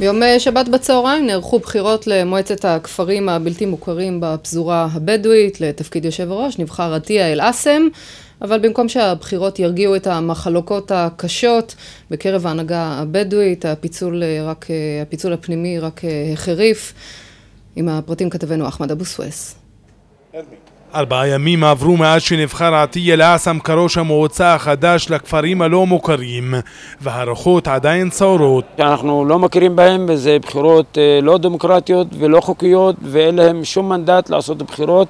ביום אה, שבת בצהריים נערכו בחירות למועצת הכפרים הבלתי מוכרים בפזורה הבדואית. לתפקיד יושב הראש נבחר עטיה אל-אסם, אבל במקום שהבחירות ירגיעו את המחלוקות הקשות בקרב ההנהגה הבדואית, הפיצול, אה, רק, אה, הפיצול הפנימי רק החריף. עם הפרטים כתבנו אחמד אבו סואס. ארבעה ימים עברו מאז שנבחר עטיה לאסם כראש המועצה החדש לכפרים הלא מוכרים והרוחות עדיין סוערות. אנחנו לא מכירים בהם וזה בחירות אה, לא דמוקרטיות ולא חוקיות ואין להם שום מנדט לעשות בחירות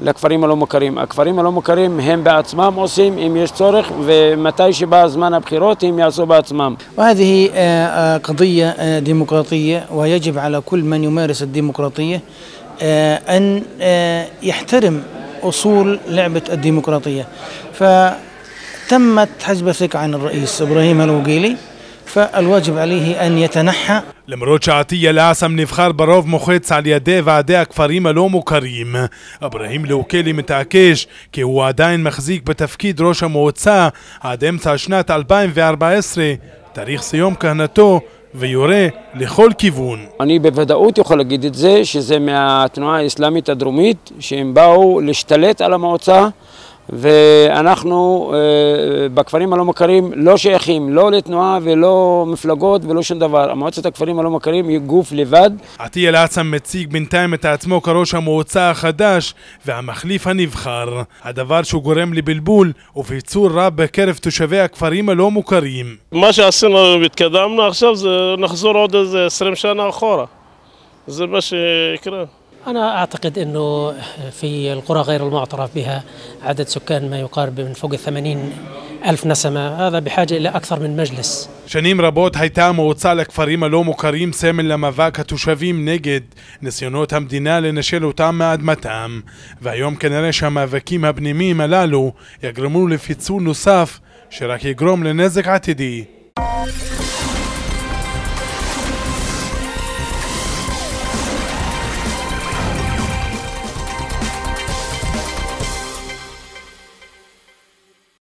לכפרים הלא מוכרים. הכפרים הלא מוכרים הם בעצמם עושים אם יש צורך ומתי שבא זמן הבחירות הם יעשו בעצמם. וזו אה, אה, قضية ديمقراطية ويجب على كل من يمارس הדמוקרטיה أن يحترم أصول لعبة الديمقراطية فتمت حجب ثقة عن الرئيس إبراهيم الوقيلي فالواجب عليه أن يتنحى المروج عطية العاصم نفخار بروف مخيط على يديه وعداء كفريم لوم وكريم ابراهيم لوكيلي متعكش كي هو عدين مخزيك بتفكيد روشا موتسا عدم ساشنات 2014 تاريخ سيوم كهنته ויורה לכל כיוון. אני בוודאות יכול להגיד את זה, שזה מהתנועה האסלאמית הדרומית, שהם באו להשתלט על המועצה. ואנחנו אה, בכפרים הלא מוכרים לא שייכים לא לתנועה ולא מפלגות ולא שום דבר. מועצת הכפרים הלא מוכרים היא גוף לבד. עטיה אל-עצם מציג בינתיים את עצמו כראש המועצה החדש והמחליף הנבחר, הדבר שהוא גורם לבלבול ופיצור רב בקרב תושבי הכפרים הלא מוכרים. מה שעשינו והתקדמנו עכשיו זה נחזור עוד איזה 20 שנה אחורה. זה מה שיקרה. أنا أعتقد أنه في القرى غير المعترف بها عدد سكان ما يقارب من فوق الثمانين ألف نسمة هذا بحاجة إلى أكثر من مجلس شنيم رابوت هيتام وتسالك فريمة لوم وكريم سامن لما فاكا تشافيم نجد نسيونوت هم دينا لنشيلو تام ما تام ويوم كان رشا ما فاكيم هبنمي ملالو يقرمون لفيتسون نصاف شراك يقرم لنزك عتدي